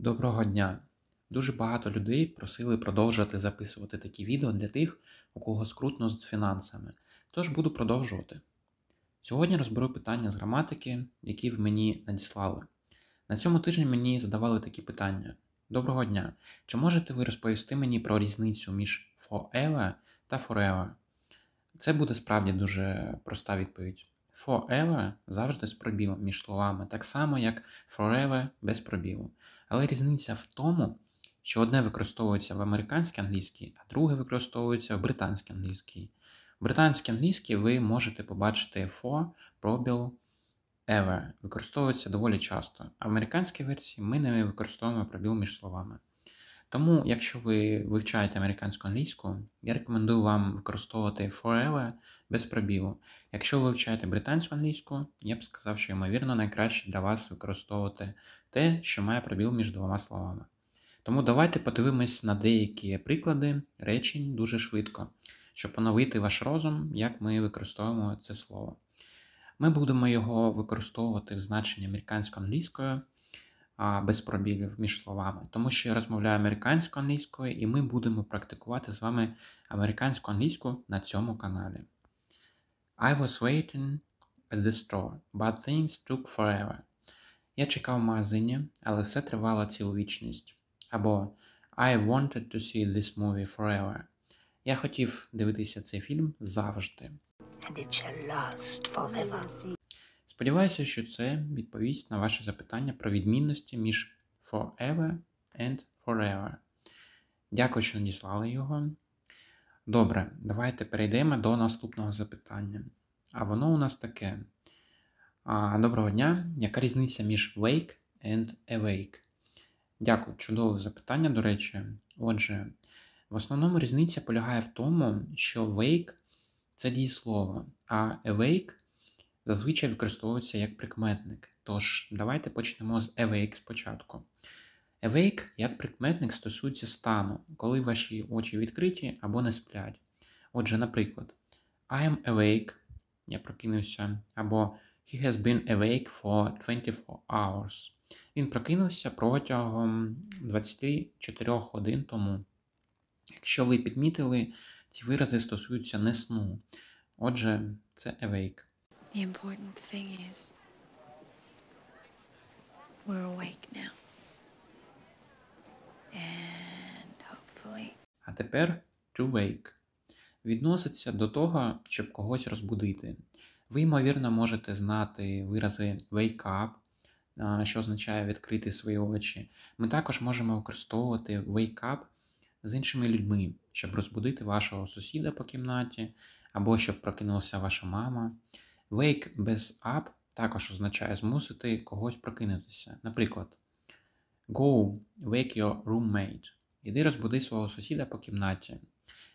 Доброго дня! Дуже багато людей просили продовжувати записувати такі відео для тих, у кого скрутно з фінансами. Тож буду продовжувати. Сьогодні розберу питання з граматики, які ви мені надіслали. На цьому тижні мені задавали такі питання: Доброго дня! Чи можете ви розповісти мені про різницю між forever та forever? Це буде справді дуже проста відповідь forever завжди з пробілом між словами, так само, як forever без пробілу. Але різниця в тому, що одне використовується в американській англійській, а друге використовується в британській англійській. В британській англійській ви можете побачити for пробіл ever. Використовується доволі часто. А в американській версії ми не використовуємо пробіл між словами. Тому, якщо ви вивчаєте американську англійську, я рекомендую вам використовувати forever без пробілу. Якщо ви вивчаєте британську англійську, я б сказав, що, ймовірно, найкраще для вас використовувати те, що має пробіл між двома словами. Тому давайте подивимось на деякі приклади речень дуже швидко, щоб поновити ваш розум, як ми використовуємо це слово. Ми будемо його використовувати в значенні американсько-англійською без пробілів між словами, тому що я розмовляю американською англійською, і ми будемо практикувати з вами американську англійську на цьому каналі. I was waiting at the store, but things took forever. Я чекав в магазині, але все тривало цілу вічність. Або I wanted to see this movie forever. Я хотів дивитися цей фільм завжди. And it shall last forever. Сподіваюся, що це відповість на ваше запитання про відмінності між forever and forever. Дякую, що надіслали його. Добре, давайте перейдемо до наступного запитання. А воно у нас таке. Доброго дня! Яка різниця між wake and awake? Дякую, чудове запитання, до речі. Отже, в основному різниця полягає в тому, що wake це дієслово, а awake зазвичай використовуються як прикметник. Тож, давайте почнемо з awake спочатку. Awake як прикметник стосується стану, коли ваші очі відкриті або не сплять. Отже, наприклад, I am awake, я прокинувся, або He has been awake for 24 hours. Він прокинувся протягом 24 годин тому. Якщо ви підмітили, ці вирази стосуються не сну. Отже, це awake. The important thing is, we're awake now. And hopefully. А тепер to wake. Відноситься до того, щоб когось розбудити. Ви, ймовірно, можете знати вирази wake up, що означає відкрити свої очі. Ми також можемо використовувати wake up з іншими людьми, щоб розбудити вашого сусіда по кімнаті, або щоб прокинулася ваша мама. Wake без up також означає змусити когось прокинутися. Наприклад, go wake your roommate. Іди розбуди свого сусіда по кімнаті.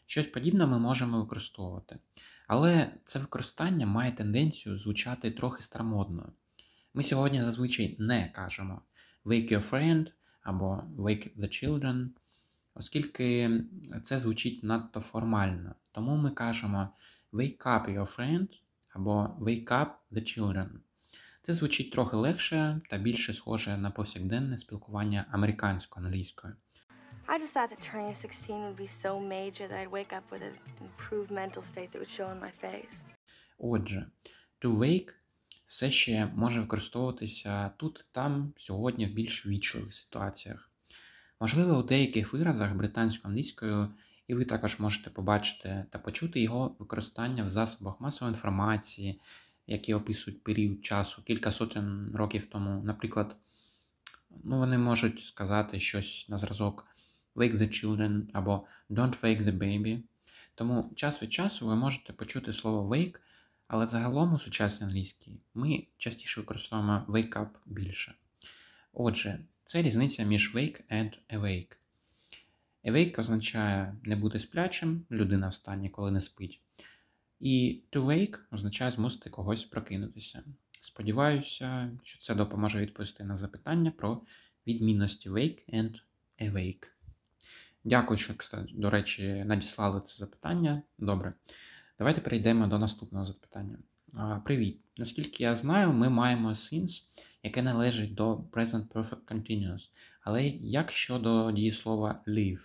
Щось подібне ми можемо використовувати. Але це використання має тенденцію звучати трохи старомодно. Ми сьогодні зазвичай не кажемо wake your friend або wake the children, оскільки це звучить надто формально. Тому ми кажемо wake up your friend або Wake Up the Children. Це звучить трохи легше та більше схоже на повсякденне спілкування американською англійською. I just thought that turning 16 would be so major that I'd wake up with an improved mental state that would show on my face. Отже, to wake все ще може використовуватися тут, там, сьогодні в більш вічливих ситуаціях. Можливо, у деяких виразах британською англійською і ви також можете побачити та почути його використання в засобах масової інформації, які описують період часу кілька сотень років тому. Наприклад, ну, вони можуть сказати щось на зразок Wake the children або Don't wake the baby. Тому час від часу ви можете почути слово wake, але загалом у сучасній англійській ми частіше використовуємо wake up більше. Отже, це різниця між wake and awake. Awake означає не бути сплячим, людина в стані, коли не спить. І to wake означає змусити когось прокинутися. Сподіваюся, що це допоможе відповісти на запитання про відмінності wake and awake. Дякую, що, до речі, надіслали це запитання. Добре. Давайте перейдемо до наступного запитання. Привіт. Наскільки я знаю, ми маємо since, яке належить до Present Perfect Continuous. Але як щодо дієслова live?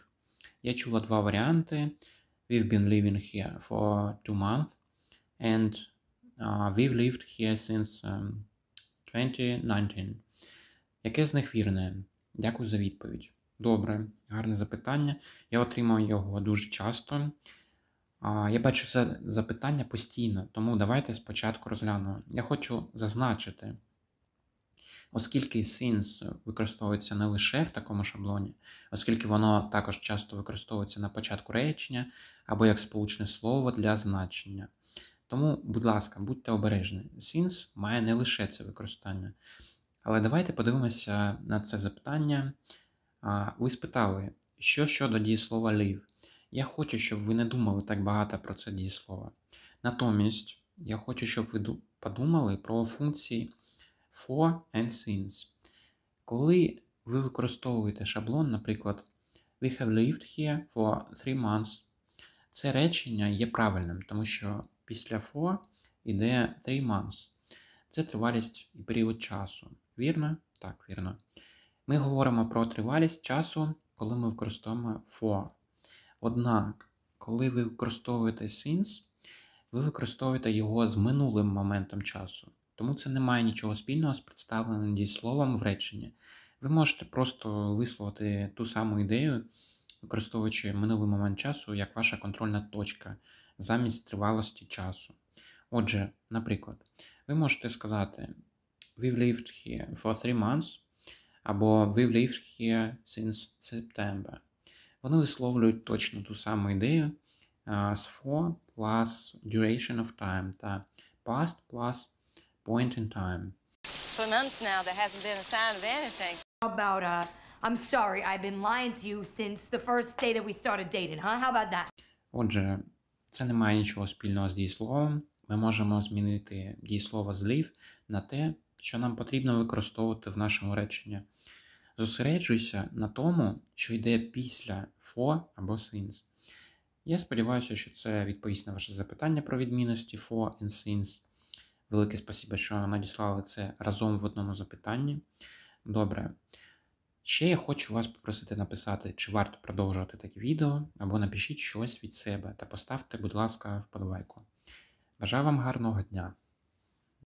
Я чула два варіанти. We've been living here for two months, and uh, we've lived here since um, 2019. Яке з них вірне? Дякую за відповідь. Добре, гарне запитання. Я отримую його дуже часто. Я бачу це запитання постійно, тому давайте спочатку розглянемо. Я хочу зазначити, оскільки синс використовується не лише в такому шаблоні, оскільки воно також часто використовується на початку речення або як сполучне слово для значення. Тому, будь ласка, будьте обережні, Since має не лише це використання. Але давайте подивимося на це запитання. Ви спитали, що щодо дієслова live? Я хочу, щоб ви не думали так багато про це дієслово. Натомість я хочу, щоб ви подумали про функції for and since. Коли ви використовуєте шаблон, наприклад, We have lived here for three months. Це речення є правильним, тому що після for іде «three months. Це тривалість і період часу. Вірно? Так, вірно. Ми говоримо про тривалість часу, коли ми використовуємо for. Однак, коли ви використовуєте since, ви використовуєте його з минулим моментом часу тому це не має нічого спільного з представленим дієсловом в реченні. Ви можете просто висловити ту саму ідею, використовуючи минулий момент часу як ваша контрольна точка замість тривалості часу. Отже, наприклад, ви можете сказати We've lived here for three months або We've lived here since September. Вони висловлюють точно ту саму ідею з for plus duration of time та past plus point in time. For months now, there hasn't been a sign of anything. How about, uh, I'm sorry, I've been lying to you since the first day that we started dating, huh? How about that? Отже, це не має нічого спільного з дієсловом. Ми можемо змінити дієслово злів на те, що нам потрібно використовувати в нашому реченні. Зосереджуйся на тому, що йде після for або since. Я сподіваюся, що це відповість на ваше запитання про відмінності for and since. Велике спасибі, що надіслали це разом в одному запитанні. Добре. Ще я хочу вас попросити написати, чи варто продовжувати таке відео, або напишіть щось від себе та поставте, будь ласка, вподобайку. Бажаю вам гарного дня!